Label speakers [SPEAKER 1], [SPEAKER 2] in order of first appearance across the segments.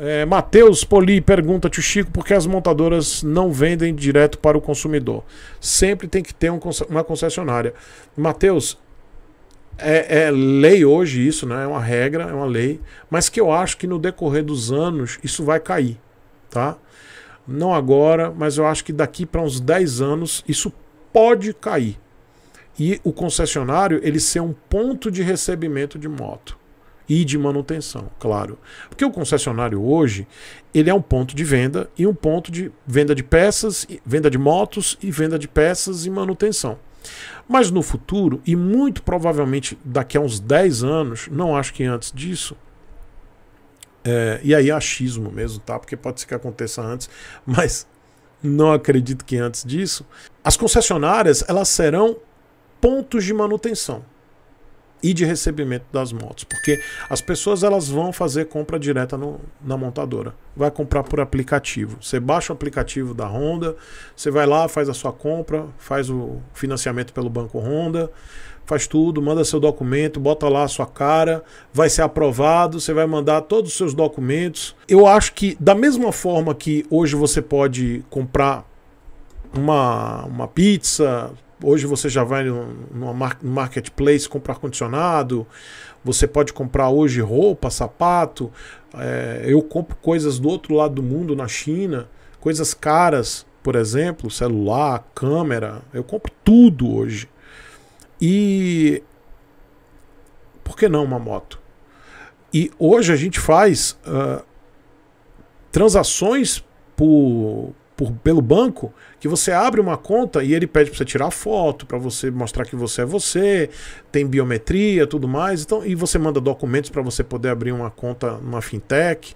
[SPEAKER 1] É, Matheus Poli pergunta tio Chico por que as montadoras não vendem direto para o consumidor. Sempre tem que ter um, uma concessionária. Matheus, é, é, lei hoje isso, né? É uma regra, é uma lei, mas que eu acho que no decorrer dos anos isso vai cair, tá? Não agora, mas eu acho que daqui para uns 10 anos isso pode cair. E o concessionário ele ser um ponto de recebimento de moto e de manutenção, claro. Porque o concessionário hoje, ele é um ponto de venda e um ponto de venda de peças, venda de motos e venda de peças e manutenção. Mas no futuro, e muito provavelmente daqui a uns 10 anos, não acho que antes disso, é, e aí é achismo mesmo, tá? Porque pode ser que aconteça antes, mas não acredito que antes disso, as concessionárias elas serão pontos de manutenção e de recebimento das motos, porque as pessoas elas vão fazer compra direta no, na montadora, vai comprar por aplicativo. Você baixa o aplicativo da Honda, você vai lá, faz a sua compra, faz o financiamento pelo banco Honda, faz tudo, manda seu documento, bota lá a sua cara, vai ser aprovado, você vai mandar todos os seus documentos. Eu acho que da mesma forma que hoje você pode comprar uma, uma pizza, Hoje você já vai no marketplace comprar condicionado, você pode comprar hoje roupa, sapato. É, eu compro coisas do outro lado do mundo, na China, coisas caras, por exemplo, celular, câmera. Eu compro tudo hoje. E por que não uma moto? E hoje a gente faz uh, transações por, por, pelo banco que você abre uma conta e ele pede para você tirar foto, para você mostrar que você é você, tem biometria, tudo mais. Então, e você manda documentos para você poder abrir uma conta numa fintech.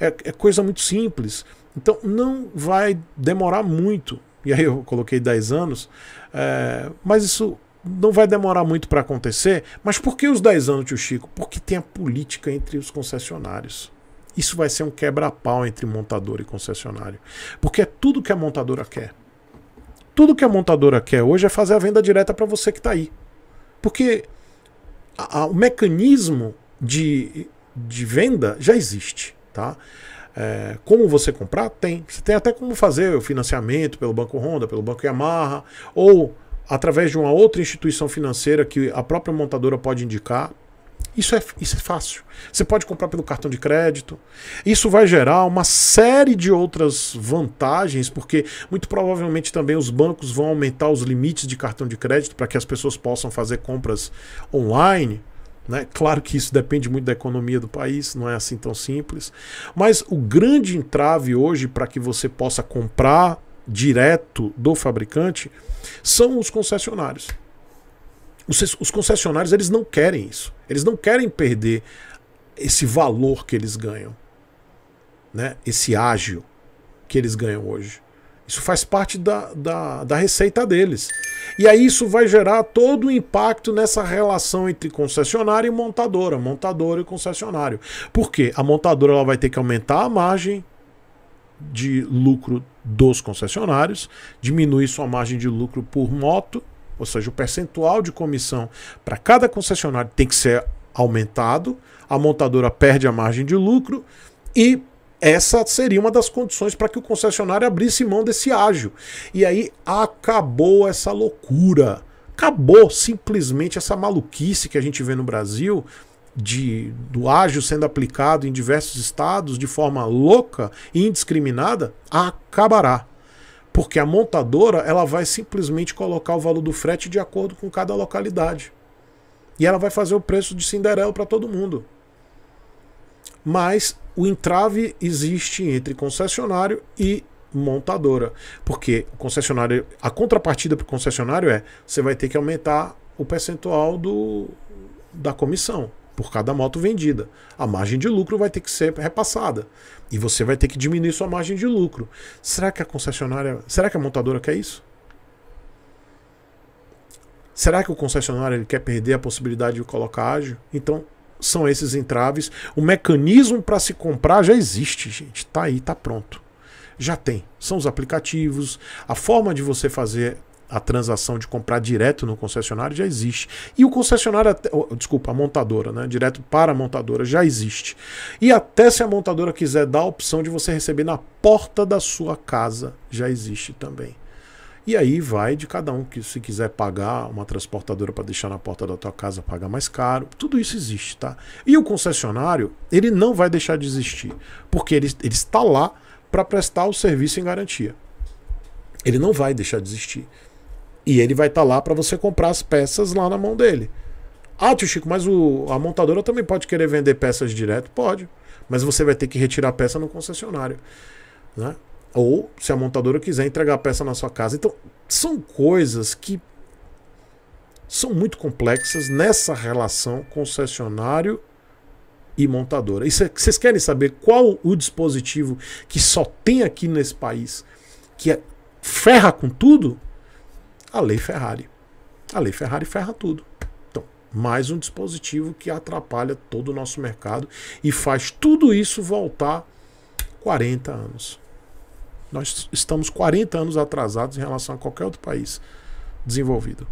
[SPEAKER 1] É, é, coisa muito simples. Então, não vai demorar muito. E aí eu coloquei 10 anos, é, mas isso não vai demorar muito para acontecer. Mas por que os 10 anos, tio Chico? Porque tem a política entre os concessionários. Isso vai ser um quebra-pau entre montador e concessionário. Porque é tudo que a montadora quer. Tudo que a montadora quer hoje é fazer a venda direta para você que está aí. Porque a, a, o mecanismo de, de venda já existe. Tá? É, como você comprar? Tem. Você tem até como fazer o financiamento pelo Banco Honda, pelo Banco Yamaha, ou através de uma outra instituição financeira que a própria montadora pode indicar. Isso é, isso é fácil. Você pode comprar pelo cartão de crédito. Isso vai gerar uma série de outras vantagens, porque muito provavelmente também os bancos vão aumentar os limites de cartão de crédito para que as pessoas possam fazer compras online. Né? Claro que isso depende muito da economia do país, não é assim tão simples. Mas o grande entrave hoje para que você possa comprar direto do fabricante são os concessionários. Os, os concessionários eles não querem isso. Eles não querem perder esse valor que eles ganham, né? esse ágio que eles ganham hoje. Isso faz parte da, da, da, receita deles. E aí isso vai gerar todo o impacto nessa relação entre concessionário e montadora, montadora e concessionário. Por quê? A montadora ela vai ter que aumentar a margem de lucro dos concessionários, diminuir sua margem de lucro por moto ou seja, o percentual de comissão para cada concessionário tem que ser aumentado, a montadora perde a margem de lucro e essa seria uma das condições para que o concessionário abrisse mão desse ágio. E aí acabou essa loucura. Acabou simplesmente essa maluquice que a gente vê no Brasil de do ágio sendo aplicado em diversos estados de forma louca e indiscriminada, acabará. Porque a montadora ela vai simplesmente colocar o valor do frete de acordo com cada localidade. E ela vai fazer o preço de Cinderela para todo mundo. Mas o entrave existe entre concessionário e montadora. Porque o concessionário, a contrapartida para o concessionário é você vai ter que aumentar o percentual do, da comissão por cada moto vendida. A margem de lucro vai ter que ser repassada. E você vai ter que diminuir sua margem de lucro. Será que a concessionária. Será que a montadora quer isso? Será que o concessionário ele quer perder a possibilidade de colocar ágio? Então, são esses entraves. O mecanismo para se comprar já existe, gente. Está aí, está pronto. Já tem. São os aplicativos, a forma de você fazer a transação de comprar direto no concessionário já existe. E o concessionário, até, oh, desculpa, a montadora, né? Direto para a montadora já existe. E até se a montadora quiser dar a opção de você receber na porta da sua casa, já existe também. E aí vai de cada um que se quiser pagar uma transportadora para deixar na porta da tua casa, pagar mais caro. Tudo isso existe, tá? E o concessionário, ele não vai deixar de existir, porque ele, ele está lá para prestar o serviço em garantia. Ele não vai deixar de existir. E ele vai estar tá lá para você comprar as peças lá na mão dele. Ah, tio Chico, mas o, a montadora também pode querer vender peças direto? Pode. Mas você vai ter que retirar a peça no concessionário. Né? Ou, se a montadora quiser entregar a peça na sua casa. Então, são coisas que são muito complexas nessa relação concessionário e montadora. E vocês querem saber qual o dispositivo que só tem aqui nesse país que é ferra com tudo? a lei Ferrari. A lei Ferrari ferra tudo. Então, mais um dispositivo que atrapalha todo o nosso mercado e faz tudo isso voltar 40 anos. Nós estamos 40 anos atrasados em relação a qualquer outro país desenvolvido.